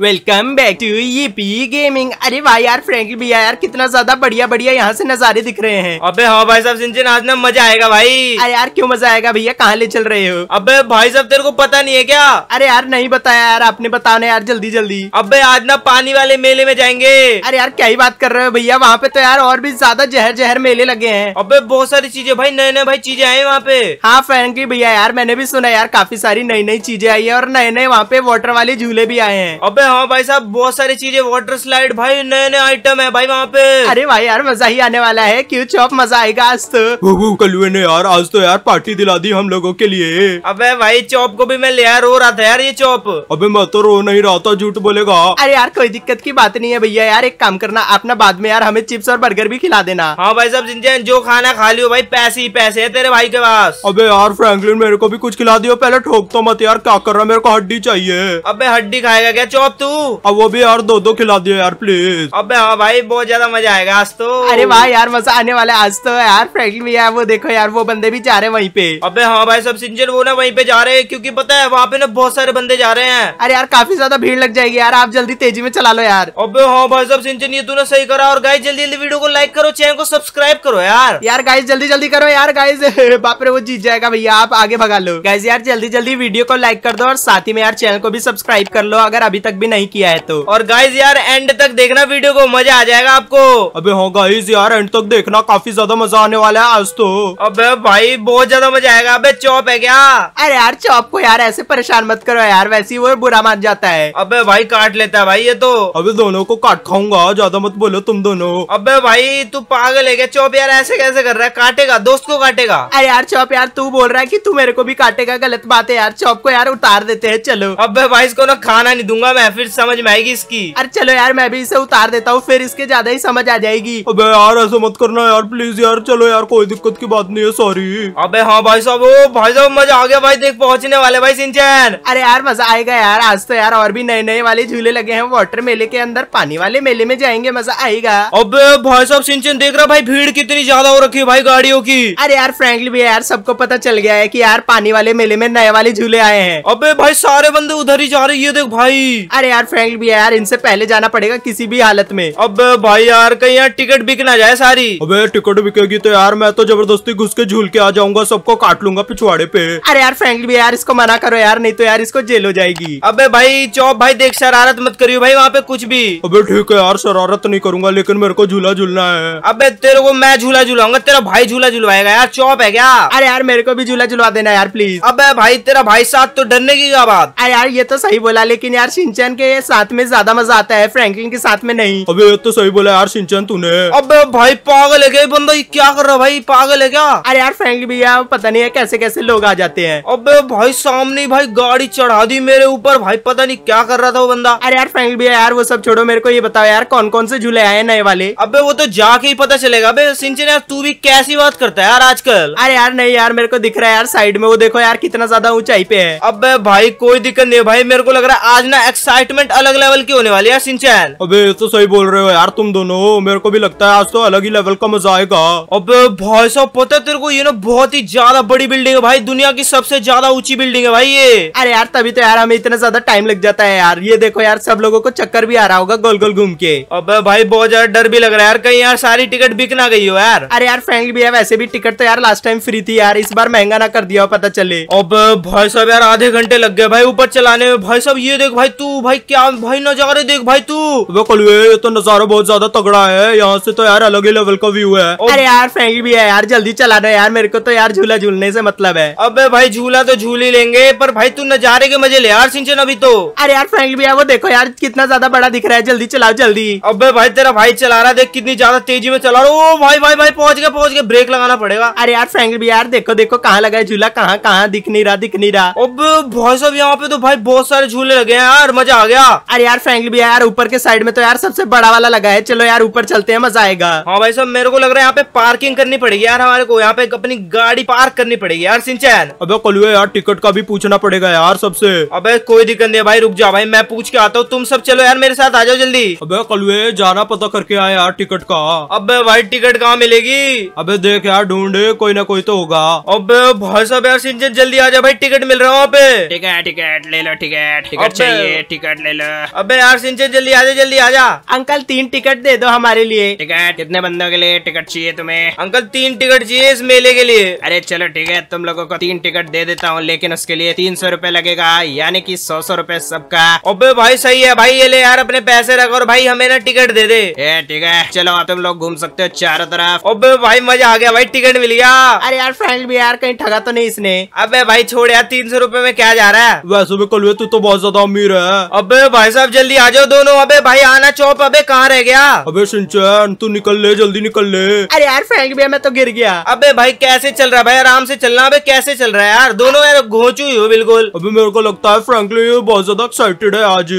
Welcome back to Y P gaming अरे भाई यार फ्रेंकली भैया यार कितना ज्यादा बढ़िया बढ़िया यहाँ से नजारे दिख रहे हैं अबे हाँ भाई साहब सिंचन आज ना मजा आएगा भाई अरे यार क्यों मजा आएगा भैया कहाँ ले चल रहे हो अबे भाई साहब तेरे को पता नहीं है क्या अरे यार नहीं बताया यार आपने बताना यार जल्दी जल्दी अब आज ना पानी वाले मेले में जाएंगे अरे यार क्या ही बात कर रहे हो भैया वहाँ पे तो यार और भी ज्यादा जहर जहर मेले लगे हैं अब बहुत सारी चीजें भाई नए नए भाई चीजें आई वहाँ पे हाँ फ्रेंकली भैया यार मैंने भी सुना यार काफी सारी नई नई चीजें आई है और नए नए वहाँ पे वाटर वाले झूले भी आए हैं अब पे हाँ भाई साहब बहुत सारी चीजें वाटर स्लाइड भाई नए नए आइटम है भाई वहाँ पे अरे भाई यार मजा ही आने वाला है क्यों चौप मजा आएगा आज तो कलुए ने यार आज तो यार पार्टी दिला दी हम लोगों के लिए अब भाई चौप को भी मैं ले रो रहा था यार ये चौप अबे मैं तो रो नहीं रहा था झूठ बोलेगा अरे यार कोई दिक्कत की बात नहीं है भैया यार एक काम करना आप ना बाद में यार हमें चिप्स और बर्गर भी खिला देना हाँ भाई साहब जिंजन जो खाना खा लियो भाई पैसे ही पैसे है तेरे भाई के पास अबे यार फ्रेंकलिन मेरे को भी कुछ खिला दियो पहले ठोक तो मत यार क्या कर रहा मेरे को हड्डी चाहिए अबे हड्डी खाएगा क्या चौप अब तू अब वो भी यार दो दो खिला दियो यार प्लीज अब हाँ भाई बहुत ज्यादा मजा आएगा आज तो अरे वाह यार मजा आने वाला आज तो यार भी है वो देखो यार वो बंदे भी जा रहे हैं वहीं पे अबे हाँ भाई सब सिंजर वो ना वहीं पे जा रहे हैं क्योंकि पता है वहाँ पे ना बहुत सारे बंदे जा रहे हैं अरे यार काफी ज्यादा भीड़ लग जाएगी यार आप जल्दी तेजी में चला लो यार अब हाँ भाई सब सिंचन ये तूने सही करा और गाय जल्दी जल्दी वीडियो को लाइक करो चैनल को सब्सक्राइब करो यार यार गाय जल्दी जल्दी करो यार गाय बाप रे वो जीत जाएगा भैया आप आगे भगा लो गाय यार जल्दी जल्दी वीडियो को लाइक कर दो और साथ ही में यार चैनल को भी सब्सक्राइब कर लो अगर अभी तक भी नहीं किया है तो और गाइज यार एंड तक देखना वीडियो को मजा आ जाएगा आपको अबे हाँ गाइज यार एंड तक देखना काफी ज्यादा मजा आने वाला है आज तो अब भाई बहुत ज्यादा मजा आएगा अब चौप है क्या अरे यार चौप को यार ऐसे परेशान मत करो यार वैसे ही वो बुरा मान जाता है अब भाई काट लेता है भाई ये तो अभी दोनों को काट खाऊंगा ज्यादा मत बोलो तुम दोनों अब भाई तू पागल है क्या चौप यार ऐसे कैसे कर रहा है काटेगा दोस्त को काटेगा अरे यार चौप यार तू बोल रहा है की तू मेरे को भी काटेगा गलत बात है यार चौप को यार उतार देते हैं चलो अब भाई इसको ना खाना नहीं दूंगा मैं फिर समझ में आएगी इसकी अरे चलो यार मैं भी इसे उतार देता हूँ फिर इसके ज्यादा ही समझ आ जाएगी अबे यार ऐसे मत करना यार प्लीज यार चलो यार कोई दिक्कत की बात नहीं है सॉरी अबे हाँ भाई साहब भाई साहब मजा आ गया भाई देख पहुँचने वाले भाई सिंचन अरे यार मजा आएगा यार आज तो यार और भी नए नए वाले झूले लगे हैं वाटर मेले के अंदर पानी वाले मेले में जाएंगे मजा आएगा अब भाई साहब सिंचन देख रहा भाई भीड़ कितनी ज्यादा हो रखी है भाई गाड़ियों की अरे यार फ्रेंकली भी यार सबको पता चल गया है की यार पानी वाले मेले में नए वाले झूले आए हैं अब भाई सारे बंदे उधर ही जा रहे ये देख भाई यार यार फ्रेंड भी है यार इनसे पहले जाना पड़ेगा किसी भी हालत में अब भाई यार कहीं यार टिकट बिक ना जाए सारी अब टिकट बिकेगी तो यार मैं तो जबरदस्ती घुस के झूल के आ जाऊंगा सबको काट लूंगा पिछवाड़े पे अरे यार फ्रेंड भी यार इसको मना करो यार नहीं तो यार इसको जेल हो जाएगी अब भाई चौप भाई देख शरारत मत करियो भाई वहाँ पे कुछ भी अब ठीक है यार शरारत नहीं करूंगा लेकिन मेरे को झूला झूलना है अब तेरे को मैं झूला झूलाऊंगा तेरा भाई झूला झुलवाएगा यार चौप है क्या अरे यार मेरे को भी झूला झुलवा देना यार प्लीज अब भाई तेरा भाई साथ तो डरने की क्या बात अरे यार ये तो सही बोला लेकिन यार सिंचन सिंचन के साथ में ज्यादा मजा आता है फ्रैंकलिन के साथ में नहीं अबे तो सही बोला यार सिंचन तूने अब भाई पागल है क्या बंदा ये क्या कर रहा भाई पागल है क्या अरे यार फ्रैंकलिन भैया पता नहीं है कैसे कैसे लोग आ जाते हैं अब भाई सामने भाई गाड़ी चढ़ा दी मेरे ऊपर भाई पता नहीं क्या कर रहा था वो बंदा अरे यार फ्रैंकलिन भैया यार वो सब छोड़ो मेरे को ये बताओ यार कौन कौन से झूले आए नए वाले अब वो तो जाके ही पता चलेगा अबे सिंचन यार तू भी कैसी बात करता है यार आजकल अरे यार नहीं यार मेरे को दिख रहा है यार साइड में वो देखो यार कितना ज्यादा ऊंचाई पे है अब भाई कोई दिक्कत नहीं है भाई मेरे को लग रहा है आज ना एक्साइट एक्साइटमेंट अलग लेवल की होने वाली है सिंचैन अबे ये तो सही बोल रहे हो यार तुम दोनों मेरे को भी लगता है आज तो अलग ही लेवल का मजा आएगा अब भाई साहब पता है तेरे को ये ना बहुत ही ज्यादा बड़ी बिल्डिंग है भाई दुनिया की सबसे ज्यादा ऊंची बिल्डिंग है भाई ये अरे यार तभी तो यार हमें इतना ज्यादा टाइम लग जाता है यार ये देखो यार सब लोगों को चक्कर भी आ रहा होगा गोल गोल घूम के अब भाई बहुत ज्यादा डर भी लग रहा है यार कहीं यार सारी टिकट बिक ना गई हो यार अरे यार फ्रेंक भी है वैसे भी टिकट तो यार लास्ट टाइम फ्री थी यार इस बार महंगा ना कर दिया पता चले अब भाई साहब यार आधे घंटे लग गए भाई ऊपर चलाने में भाई साहब ये देख भाई तू भाई भाई क्या भाई नजारे देख भाई तू अबे ये तो नजारा बहुत ज्यादा तगड़ा है यहाँ से तो यार अलग ही लेवल का व्यू है अरे यार फ्रेंक भी है यार जल्दी चला दो यार मेरे को तो यार झूला झूलने से मतलब है अब भाई झूला तो झूल ही लेंगे पर भाई तू नजारे के मजे ले यार सिंचन अभी तो अरे यार फ्रेंक भी है वो देखो यार कितना ज्यादा बड़ा दिख रहा है जल्दी चलाओ जल्दी अब भाई तेरा भाई चला रहा देख कितनी ज्यादा तेजी में चला रहा हूँ भाई भाई भाई पहुंच गए पहुंच गए ब्रेक लगाना पड़ेगा अरे यार फ्रेंक भी यार देखो देखो कहाँ लगा झूला कहाँ कहाँ दिख नहीं रहा दिख नहीं रहा अब भाई सब यहाँ पे तो भाई बहुत सारे झूले लगे हैं यार मजा मजा आ गया अरे यार फ्रेंकली भी यार ऊपर के साइड में तो यार सबसे बड़ा वाला लगा है चलो यार ऊपर चलते हैं मजा आएगा हाँ भाई साहब मेरे को लग रहा है यहाँ पे पार्किंग करनी पड़ेगी यार हमारे को यहाँ पे अपनी गाड़ी पार्क करनी पड़ेगी यार सिंचैन अब कलुए यार टिकट का भी पूछना पड़ेगा यार सबसे अब कोई दिक्कत नहीं भाई रुक जाओ भाई मैं पूछ के आता हूँ तुम सब चलो यार मेरे साथ आ जाओ जल्दी अब कलुए जाना पता करके आया यार टिकट का अब भाई टिकट कहाँ मिलेगी अब देख यार ढूंढे कोई ना कोई तो होगा अब भाई साहब यार सिंचन जल्दी आ जाओ भाई टिकट मिल रहा है वहाँ पे टिकट टिकट ले लो टिकट टिकट चाहिए टिकट ले लो अबे यार सिंचे जल्दी आजा जल्दी आजा अंकल तीन टिकट दे दो हमारे लिए टिकट कितने बंदों के लिए टिकट चाहिए तुम्हें अंकल तीन टिकट चाहिए इस मेले के लिए अरे चलो ठीक है तुम लोगों को तीन टिकट दे देता हूँ लेकिन उसके लिए तीन सौ रूपए लगेगा यानी की सौ सौ रूपए सबका अबे भाई सही है भाई ये ले यार अपने पैसे रखो और भाई हमें ना टिकट दे दे ठीक है चलो तुम लोग घूम सकते हो चारों तरफ अबे भाई मजा आ गया भाई टिकट मिल गया अरे यार फ्रेंड भी यार कहीं ठगा तो नहीं इसने अबे भाई छोड़ यार तीन सौ रूपए में क्या जा रहा है वैसे भी कल तू तो बहुत ज्यादा अमीर है अबे भाई साहब जल्दी आ जाओ दोनों अबे भाई आना चौप अबे कहाँ रह गया अबे सिंचन तू निकल ले जल्दी निकल ले अरे यार फेंक भैया मैं तो गिर गया अबे भाई कैसे चल रहा है भाई आराम से चलना अबे कैसे चल रहा है यार दोनों यार घोचू ही हो बिल्कुल अभी मेरे को लगता है फ्रेंकली बहुत ज्यादा एक्साइटेड है आज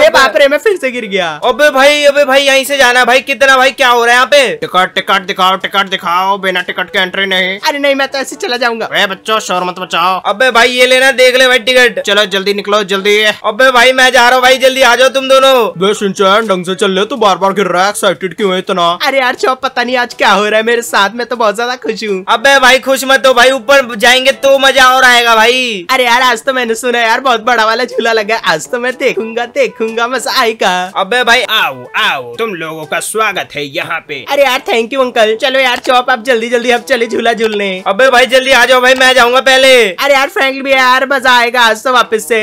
अरे बाप रे मैं फिर से गिर गया अबे भाई अबे भाई यही से जाना भाई कितना भाई क्या हो रहा है यहाँ पे टिकट टिकट दिखाओ टिकट दिखाओ बिना टिकट के एंट्री नहीं अरे नहीं मैं तो ऐसे चला जाऊंगा अरे बच्चों शोर मत बचाओ अबे भाई ये लेना देख ले भाई टिकट चलो जल्दी निकलो जल्दी अबे भाई मैं जा रहा हूँ भाई जल्दी आ जाओ तुम दोनों सिंचन ढंग से चल रहे तू बार बार गिर रहा है एक्साइटेड क्यों है इतना अरे यार चौप पता नहीं आज क्या हो रहा है मेरे साथ में तो बहुत ज्यादा खुश हूँ अब भाई खुश मत हो भाई ऊपर जाएंगे तो मजा और आएगा भाई अरे यार आज तो मैंने सुना यार बहुत बड़ा वाला झूला लगा आज तो मैं देखूंगा देखूंगा मजा आएगा अब भाई आओ आओ तुम लोगों का स्वागत है यहाँ पे अरे यार थैंक यू अंकल चलो यार चौप आप जल्दी जल्दी अब चले झूला झूलने अब भाई जल्दी आ जाओ भाई मैं जाऊंगा पहले अरे यार फ्रेंक भी यार मजा आएगा आज तो वापस से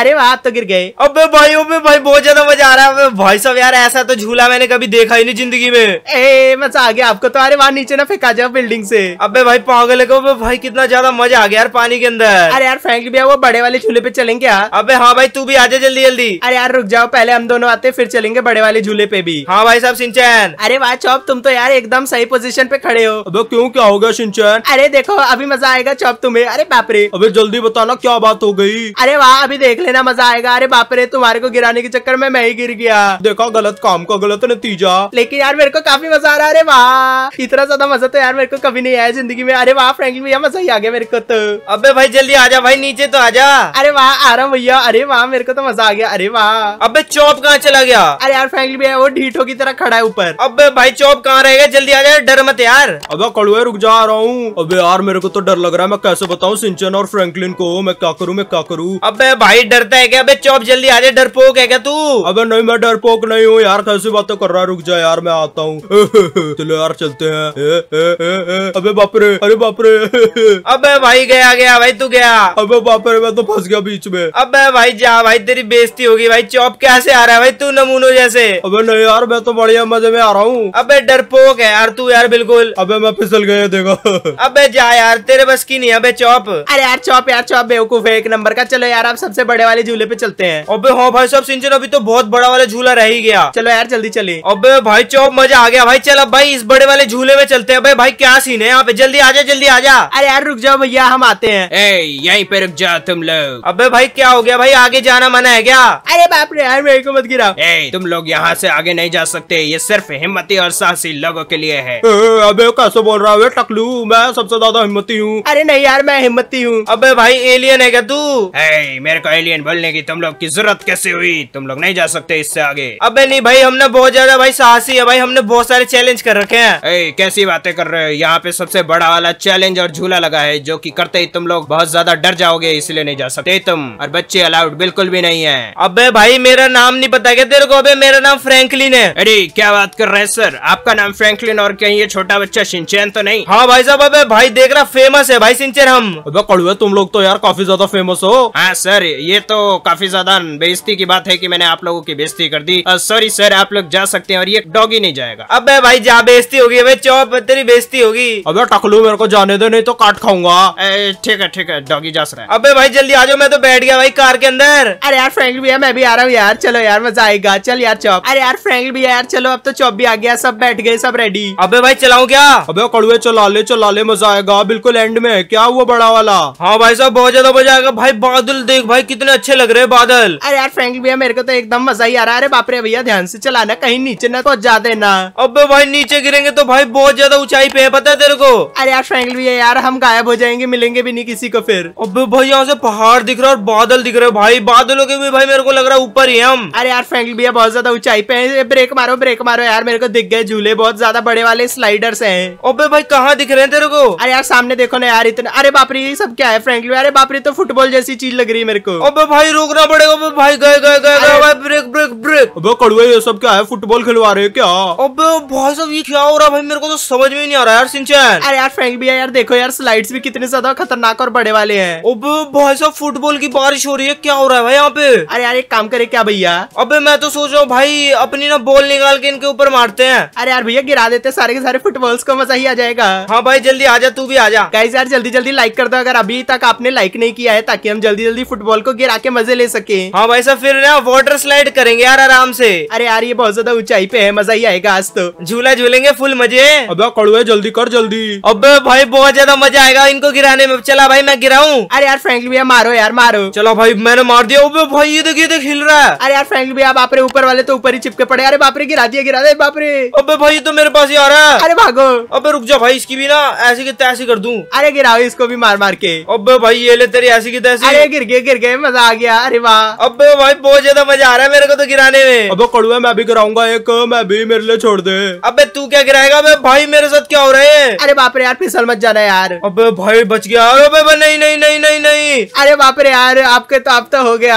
अरे वहाँ तो गिर गए अबे भाई अबे भाई बहुत ज्यादा मजा आ रहा है अबे भाई सब यार ऐसा तो झूला मैंने कभी देखा ही नहीं जिंदगी में ए मजा तो आ गया आपको तो अरे वहाँ नीचे ना फेंका जाओ बिल्डिंग से अबे भाई पागल है अबे भाई कितना ज्यादा मजा आ गया यार पानी के अंदर अरे यार फैंक भी वो बड़े वाले झूले पे चलेंगे क्या हाँ? अबे हाँ भाई तू भी आ जा जल्दी जल्दी अरे यार रुक जाओ पहले हम दोनों आते फिर चलेंगे बड़े वाले झूले पे भी हाँ भाई साहब सिंचन अरे भाई चौप तुम तो यार एकदम सही पोजिशन पे खड़े हो अब क्यों क्या होगा सिंचन अरे देखो अभी मजा आएगा चौप तुम्हें अरे बापरे अभी जल्दी बताना क्या बात हो गई अरे वाह अभी देख लेना मजा आएगा अरे रे तुम्हारे को गिराने के चक्कर में मैं ही गिर गया देखो गलत काम का गलत नतीजा लेकिन यार मेरे को काफी मजा आ रहा है अरे वाह इतना ज्यादा मजा तो यार मेरे को कभी नहीं आया जिंदगी में अरे वाह फ्रेंकली भैया मजा ही आ गया मेरे को तो अब भाई जल्दी आ भाई नीचे तो आजा अरे वाह आ रहा भैया अरे वाह मेरे को तो मजा आ गया अरे वाह अब चौप कहाँ चला गया अरे यार फ्रेंकली भैया वो ढीठो की तरह खड़ा है ऊपर अब भाई चौप कहाँ रहेगा जल्दी आ जाए डर मत यार अब कड़ुए रुक जा रहा हूँ अबे यार मेरे को तो डर लग रहा है मैं कैसे बताऊँ सिंचन और फ्रेंकली को मैं क्या करूँ मैं क्या करूँ अबे भाई डरता है क्या अबे चौप जल्दी आ जा डरपोक है क्या तू अबे नहीं मैं डरपोक नहीं हूँ यार कैसी बात कर रहा है रुक जा यार मैं आता हूँ चलो यार चलते हैं ए, अबे बापरे अरे बापरे अबे भाई गया गया भाई तू गया अबे बापरे मैं तो फंस गया बीच में अबे भाई जा भाई तेरी बेजती होगी भाई चौप कैसे आ रहा है भाई तू नमूनो जैसे अबे नहीं यार मैं तो बढ़िया मजे में आ रहा हूँ अबे डरपोक है यार तू यार बिल्कुल अबे मैं फिसल गया देखो अबे जा यार तेरे बस की नहीं अबे चौप अरे यार चौप यार चौप बेवकूफ है एक नंबर का चलो यार आप सबसे बड़े वाले झूले पे चलते हैं है अबे हाँ भाई साहब सिंचन अभी तो बहुत बड़ा वाला झूला रह ही गया चलो यार जल्दी चले अबे भाई चौब मजा आ गया भाई चल अब भाई इस बड़े वाले झूले में चलते हैं भाई भाई क्या सीन है यहाँ पे जल्दी आजा जल्दी जा अरे यार रुक जाओ भैया हम आते हैं यही पे रुक जाओ तुम लोग अब भाई क्या हो गया भाई आगे जाना मना है क्या अरे बाप रे यार मेरे को मत गिरा तुम लोग यहाँ से आगे नहीं जा सकते ये सिर्फ हिम्मती और साहसी लोगों के लिए है अब अबे कैसे बोल रहा है टकलू मैं सबसे ज्यादा हिम्मती हूँ अरे नहीं यार मैं हिम्मती हूँ अबे भाई एलियन है क्या तू मेरे को एलियन बोलने की तुम लोग की जरूरत कैसे हुई तुम लोग नहीं जा सकते इससे आगे अब नहीं भाई हमने बहुत ज्यादा भाई साहसी है भाई हमने बहुत सारे चैलेंज कर रखे हैं ए, कैसी बातें कर रहे हो यहाँ पे सबसे बड़ा वाला चैलेंज और झूला लगा है जो की करते ही तुम लोग बहुत ज्यादा डर जाओगे इसलिए नहीं जा सकते तुम और बच्चे अलाउड बिल्कुल भी नहीं है अब भाई मेरा नाम नहीं पता क्या तेरे को अभी मेरा नाम फ्रेंकलिन है अरे क्या बात कर रहे हैं सर आपका नाम फ्रेंकलिन और क्या ये छोटा बच्चा सिंचैन तो नहीं हाँ भाई साहब अबे भाई देख रहा फेमस है भाई सिंचैन हम अबे कड़ुए तुम लोग तो यार काफी ज्यादा फेमस हो हाँ सर ये तो काफी ज्यादा ज्यादा बेइज्जती की बात है कि मैंने आप लोगों की बेइज्जती कर दी सॉरी सर आप लोग जा सकते हैं और ये डॉगी नहीं जाएगा अब भाई जा बेइज्जती होगी अब चौप तेरी बेइज्जती होगी अब टकलू मेरे को जाने दो नहीं तो काट खाऊंगा ठीक है ठीक है डॉगी जा सकता है भाई जल्दी आ जाओ मैं तो बैठ गया भाई कार के अंदर अरे यार फ्रेंक भैया मैं भी आ रहा हूँ यार चलो यार मजा आएगा चल यार चौप अरे यार फ्रेंक भैया यार चलो अब तो चौप भी आ गया सब बैठ गए सब रेडी अब भाई चलाऊ क्या अब कड़ुए चला ले चला ले मजा आएगा बिल्कुल एंड में क्या हुआ बड़ा वाला हाँ भाई साहब बहुत ज्यादा मजा आएगा भाई बादल देख भाई कितने अच्छे लग रहे बादल अंकल अरे यार फ्रेंकली भैया मेरे को तो एकदम मजा ही आ रहा है अरे बापरे भैया ध्यान से चलाना कहीं नीचे ना तो जा देना अब भाई नीचे गिरेंगे तो भाई बहुत ज्यादा ऊंचाई पे है पता है तेरे को अरे यार फ्रेंकली भैया यार हम गायब हो जाएंगे मिलेंगे भी नहीं किसी को फिर अब भाई यहाँ से पहाड़ दिख रहा है और बादल दिख रहे भाई बादलों के भी भाई मेरे को लग रहा है ऊपर ही हम अरे यार फ्रेंकली भैया बहुत ज्यादा ऊंचाई पे है ब्रेक मारो ब्रेक मारो यार मेरे को दिख गए झूले बहुत ज्यादा बड़े वाले स्लाइडर्स है अब भाई कहाँ दिख रहे हैं तेरे को अरे यार सामने देखो ना यार इतना अरे बापरी सब क्या है फ्रेंकली अरे बापरी तो फुटबॉल जैसी चीज लग रही है मेरे को अब भाई रोकना पड़ेगा अबे भाई गए गए गए गए भाई ब्रेक ब्रेक ब्रेक अबे कड़ुए ये सब क्या है फुटबॉल खिलवा रहे हैं क्या अबे भाई सब ये क्या हो रहा है भाई मेरे को तो समझ में नहीं आ रहा यार सिंचन अरे यार फ्रैंक है यार देखो यार स्लाइड्स भी कितने ज्यादा खतरनाक और बड़े वाले हैं अबे भाई साहब फुटबॉल की बारिश हो रही है क्या हो रहा है भाई यहाँ पे अरे यार एक काम करे क्या भैया अब मैं तो सोच रहा हूँ भाई अपनी ना बॉल निकाल के इनके ऊपर मारते हैं अरे यार भैया गिरा देते सारे के सारे फुटबॉल्स को मजा ही आ जाएगा हाँ भाई जल्दी आ जा तू भी जा कैसे यार जल्दी जल्दी लाइक कर दो अगर अभी तक आपने लाइक नहीं किया है ताकि हम जल्दी जल्दी फुटबॉल को गिरा के मजे ले सके जाएंगे हाँ भाई साहब फिर ना वाटर स्लाइड करेंगे यार आराम से अरे यार ये बहुत ज्यादा ऊंचाई पे है मजा ही आएगा आज तो झूला झूलेंगे फुल मजे अब कड़ुए जल्दी कर जल्दी अब भाई बहुत ज्यादा मजा आएगा इनको गिराने में चला भाई मैं गिराऊ अरे यार फ्रेंकली भैया मारो यार मारो चलो भाई मैंने मार दिया अब भाई ये देखिए खिल रहा है अरे यार फ्रेंकली भैया बापरे ऊपर वाले तो ऊपर ही चिपके पड़े अरे बापरे गिरा दिया गिरा दे बापरे अब भाई तो मेरे पास ही आ रहा है अरे भागो अब रुक जाओ भाई इसकी भी ना ऐसे की तैसी कर दूं अरे गिराओ इसको भी मार मार के अब भाई ये ले तेरी ऐसी की तैसी अरे गिर गए गिर गए मजा आ गया अरे वाह अबे भाई बहुत ज्यादा मजा आ रहा है मेरे को तो गिराने में अबे कड़ुआ मैं भी गिराऊंगा एक मैं भी मेरे लिए छोड़ दे अबे तू क्या गिराएगा अबे भाई मेरे साथ क्या हो रहा है अरे बाप रे यार फिसल मत जाना यार अबे भाई बच गया अबे नहीं नहीं नहीं नहीं नहीं अरे बाप रे यार आपके तो आप तो हो गया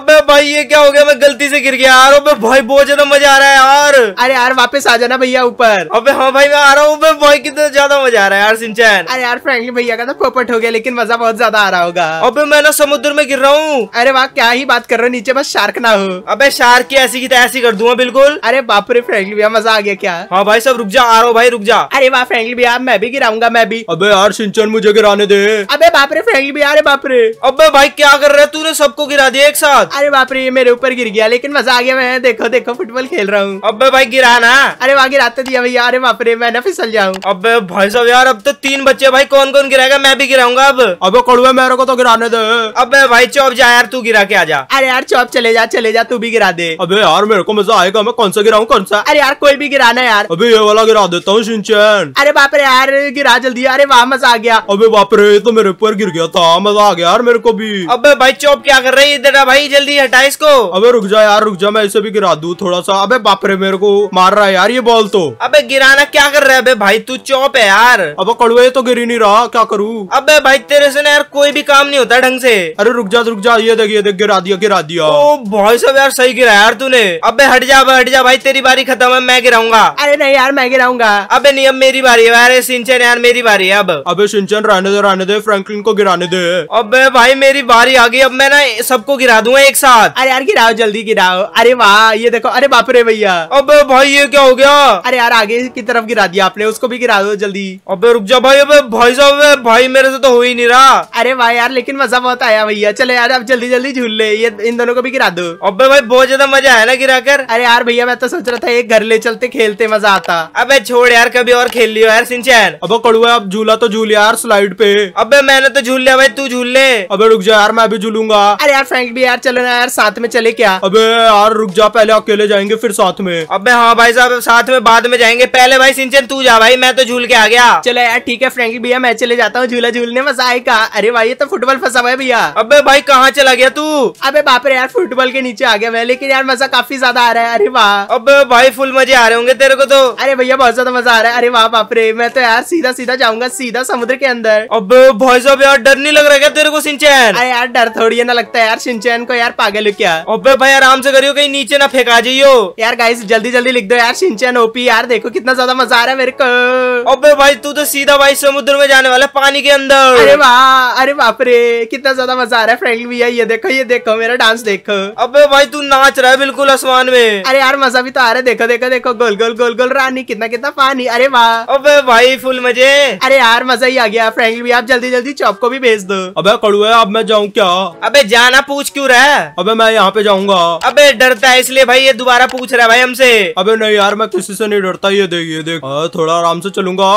अब भाई ये क्या हो गया मैं गलती से गिर गया यार अबे भाई बहुत ज्यादा मजा आ रहा है यार अरे यार वापस आ जाना भैया ऊपर अबे हाँ भाई मैं आ रहा हूँ भाई कितना ज्यादा मजा आ रहा है यार सिंचन अरे यार फ्रेंकली भैया का तो पोपट हो गया लेकिन मजा बहुत ज्यादा आ रहा होगा अबे मैं ना समुद्र में गिर रहा हूँ अरे वहाँ क्या ही बात कर रहे हो नीचे बस शार्क ना हो अबे शार्क की ऐसी की तो ऐसी कर दूंगा बिल्कुल अरे बाप रे फ्रेंकली भैया मजा आ गया क्या हाँ भाई सब रुक जा आ रो भाई रुक जा अरे बाप फ्रेंकली भैया मैं भी गिराऊंगा मैं भी अबे यार सिंचन मुझे गिराने दे अबे बाप रे फ्रेंकली भैया अरे बाप रे अबे भाई क्या कर रहे तूने सबको गिरा दिया एक साथ अरे बाप रे ये मेरे ऊपर गिर गया लेकिन मजा आ गया मैं देखो देखो फुटबॉल खेल रहा हूँ अब भाई गिरा ना अरे वहाँ गिराते तो दिया भैया अरे बाप रे मैं ना फिसल जाऊँ अब भाई साहब यार अब तो तीन बच्चे भाई कौन कौन गिराएगा मैं भी गिराऊंगा अब अब कड़ुआ मेरे को तो गिराने दे अब भाई चौब जा यार तू गिरा के आ जा अरे यार चौप चले जा चले जा तू भी गिरा दे अबे यार मेरे को मजा आएगा मैं कौन सा गिराऊँ कौन सा अरे यार कोई भी गिराना यार अबे ये वाला गिरा देता हूँ सिंचन अरे बाप रे यार गिरा जल्दी अरे वहाँ मजा आ गया अबे बाप रे तो मेरे ऊपर गिर गया था मजा आ गया यार मेरे को भी अबे भाई चौप क्या कर रही है इधर भाई जल्दी हटा इसको अबे रुक जा यार रुक जा मैं इसे भी गिरा दू थोड़ा सा अबे बाप रे मेरे को मार रहा है यार ये बॉल तो अबे गिराना क्या कर रहा है अबे भाई तू चौप है यार अब कड़वे तो गिर ही नहीं रहा क्या करूँ अबे भाई तेरे से ना यार कोई भी काम नहीं होता ढंग से अरे रुक जा रुक जा ये देख ये देख गिरा दिया गिरा दिया ओ भाई साहब यार सही गिरा यार तूने अबे हट जा हट जा भाई तेरी बारी खत्म है मैं गिराऊंगा अरे नहीं यार मैं गिराऊंगा अबे नहीं अब मेरी बारी है अरे सिंचन यार मेरी बारी है अब अबे सिंचन रहने दे रहने दे फ्रैंकलिन को गिराने दे अबे भाई मेरी बारी आ गई अब मैं ना सबको गिरा दूंगा एक साथ अरे यार गिराओ जल्दी गिराओ अरे वाह ये देखो अरे बाप रे भैया अब भाई ये क्या हो गया अरे यार आगे की तरफ गिरा दिया आपने उसको भी गिरा दो जल्दी अब रुक जा भाई अब भाई साहब भाई मेरे से तो हो ही नहीं रहा अरे भाई यार लेकिन मजा बहुत आया भैया चले यार अब जल्दी जल्दी झूल ले ये इन दोनों को भी गिरा दो अब भाई बहुत ज्यादा मजा आया ना गिरा कर अरे यार भैया मैं तो सोच रहा था एक घर ले चलते खेलते मजा आता अबे छोड़ यार कभी और खेल लियो यार सिंचन अब कड़ुआ अब झूला तो झूल यार स्लाइड पे अब मैंने तो झूल लिया भाई तू झूल ले अब रुक जा यार मैं भी झूलूंगा अरे यार फ्रेंड भी यार चलो ना यार साथ में चले क्या अब यार रुक जा पहले अकेले जाएंगे फिर साथ में अब हाँ भाई साहब साथ में बाद में जाएंगे पहले भाई सिंचन तू जा भाई मैं तो झूल के आ गया चलो यार ठीक है फ्रेंक भैया मैं चले जाता हूँ झूला झूलने मजा आएगा अरे भाई ये तो फुटबॉल फंसा हुआ है भैया अबे भाई कहाँ चला गया तू अबे बाप रे यार फुटबॉल के नीचे आ गया मैं लेकिन यार मजा काफी ज्यादा आ रहा है अरे वाह अब भाई फुल मजे आ रहे होंगे तेरे को तो अरे भैया बहुत ज्यादा मजा आ रहा है अरे वाह बाप रे मैं तो यार सीधा सीधा जाऊंगा सीधा समुद्र के अंदर अब भाई साहब यार डर नहीं लग रहा क्या तेरे को सिंचैन अरे यार डर थोड़ी है ना लगता है यार सिंचैन को यार पागल क्या अब भाई आराम से करियो कहीं नीचे ना फेंका जाइयो यार गाइस जल्दी जल्दी लिख दो यार सिंचैन ओपी यार देखो कितना ज्यादा मजा आ रहा है मेरे को अब भाई तू तो सीधा भाई समुद्र में जाने वाला पानी के अंदर अरे वाह अरे बाप रे कितना ज्यादा मजा आ रहा है फ्रेंड भैया ये देखो ये देखो देखो मेरा डांस देखो अबे भाई तू नाच रहा है बिल्कुल आसमान में अरे यार मजा भी तो आ रहा है देखो देखो देखो गोल गोल गोल गोल रानी कितना कितना पानी अरे वाह अबे भाई फुल मजे अरे यार मजा ही आ गया फ्रेंकली भी आप जल्दी जल्दी चौप को भी भेज दो अब कड़ू है अब मैं जाऊँ क्या अब जाना पूछ क्यूँ रहा है अबे मैं यहाँ पे जाऊंगा अब डरता है इसलिए भाई ये दोबारा पूछ रहा है भाई हमसे अब नहीं यार मैं किसी से नहीं डरता ये देख ये देख थोड़ा आराम से चलूंगा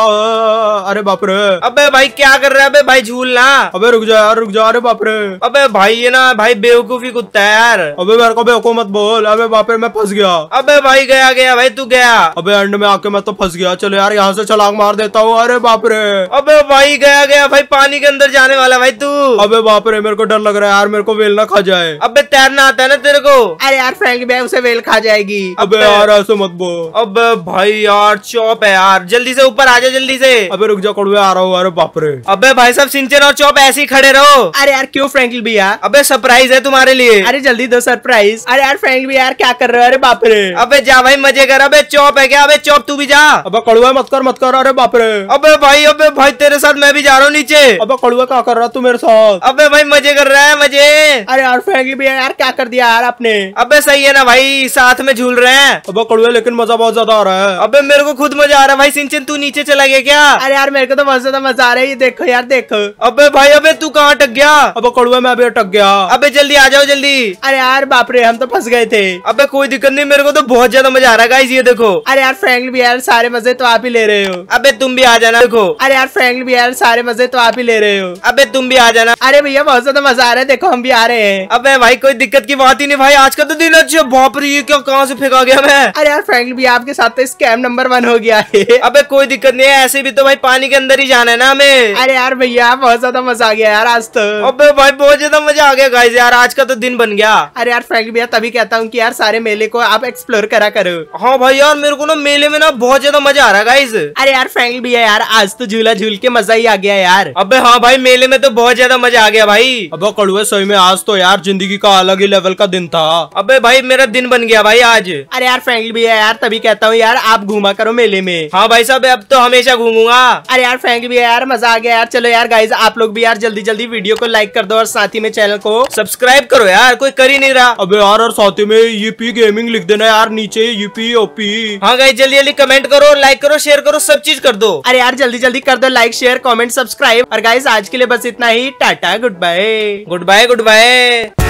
अरे बापरे अब भाई क्या कर रहा है अब भाई झूलना अबे रुक जा यार रुक जा अरे बापरे रे अबे भाई ये ना भाई बेव बेवकूफी कुत्ता यार अबे मेरे को बेवकूफ मत बोल अबे वहाँ पे मैं फंस गया अबे भाई गया गया भाई तू गया अबे एंड में आके मैं तो फंस गया चलो यार यहाँ से छलांग मार देता हूँ अरे बाप रे अबे भाई गया गया भाई पानी के अंदर जाने वाला भाई तू अबे बाप रे मेरे को डर लग रहा है यार मेरे को वेल ना खा जाए अबे तैरना आता है ना तेरे को अरे यार फ्रैंक भाई उसे वेल खा जाएगी अबे यार ऐसे मत बोल अबे भाई यार चौप है यार जल्दी से ऊपर आ जाए जल्दी से अबे रुक जा कड़वे आ रहा हूँ अरे बापरे अब अबे भाई साहब सिंचन और चौप ऐसे ही खड़े रहो अरे यार क्यों फ्रेंकिल भैया अबे सरप्राइज है तुम तुम्हारे लिए अरे जल्दी दो सरप्राइज अरे यार फ्रेंड भी यार क्या कर रहे हो अरे बाप रे अबे जा भाई मजे कर अबे चौप है क्या अबे चौप तू भी जा अबे कड़ुआ मत कर मत कर अरे बाप रे अबे भाई अबे भाई तेरे साथ मैं भी जा रहा हूँ नीचे अब कड़ुआ क्या कर रहा तू मेरे साथ अब भाई मजे कर रहा है मजे अरे यार फ्रेंड भी यार क्या कर दिया यार आपने अब सही है ना भाई साथ में झूल रहे हैं अब कड़ुआ लेकिन मजा बहुत ज्यादा आ रहा है अब मेरे को खुद मजा आ रहा है भाई सिंचन तू नीचे चला गया क्या अरे यार मेरे को तो बहुत ज्यादा मजा आ रहा है ये देखो यार देखो अबे भाई अबे तू कहाँ अटक गया अब कड़ुआ मैं अभी अटक गया अबे जल्दी आ जाओ जल्दी अरे यार बाप रे हम तो फंस गए थे अब कोई दिक्कत नहीं मेरे को तो बहुत ज्यादा मजा आ रहा है ये देखो अरे यार फ्रेंड भी यार सारे मजे तो आप ही ले रहे हो अबे तुम भी आ जाना देखो अरे यार फ्रेंड भी यार सारे मजे तो आप ही ले रहे हो अबे तुम भी आ जाना अरे भैया बहुत ज्यादा मजा आ रहा है देखो हम भी आ रहे हैं अबे भाई कोई दिक्कत की बात ही नहीं भाई आज का तो दिन अच्छा बाप रही क्यों क्या कहाँ से फेंका गया मैं अरे यार फ्रेंड भी आपके साथ स्कैम नंबर वन हो गया है अब कोई दिक्कत नहीं है ऐसे भी तो भाई पानी के अंदर ही जाना है ना हमें अरे यार भैया बहुत ज्यादा मजा आ गया यार आज तो अब भाई बहुत ज्यादा मजा आ गया यार आज का तो दिन बन गया अरे यार फ्रैंक भैया तभी कहता हूँ कि यार सारे मेले को आप एक्सप्लोर करा करो हाँ भाई यार मेरे को ना मेले में ना बहुत ज्यादा मजा आ रहा है गाइज अरे यार फ्रैंक भैया यार आज तो झूला झूल के मजा ही आ गया यार अब हाँ भाई मेले में तो बहुत ज्यादा मजा आ गया भाई अब कड़ुए सही में आज तो यार जिंदगी का अलग ही लेवल का दिन था अब भाई मेरा दिन बन गया भाई आज अरे यार फ्रैंक भैया यार तभी कहता हूँ यार आप घूमा करो मेले में हाँ भाई साहब अब तो हमेशा घूमूंगा अरे यार फ्रैंक भैया यार मजा आ गया यार चलो यार गाइज आप लोग भी यार जल्दी जल्दी वीडियो को लाइक कर दो और साथ ही में चैनल को सब्सक्राइब टाइप करो यार कोई कर ही नहीं रहा अबे यार और साथ में यूपी गेमिंग लिख देना यार नीचे यूपी ओपी हाँ गाइस जल्दी जल्दी कमेंट करो लाइक करो शेयर करो सब चीज कर दो अरे यार जल्दी जल्दी कर दो लाइक शेयर कॉमेंट सब्सक्राइब और गाइस आज के लिए बस इतना ही tata good bye good bye good bye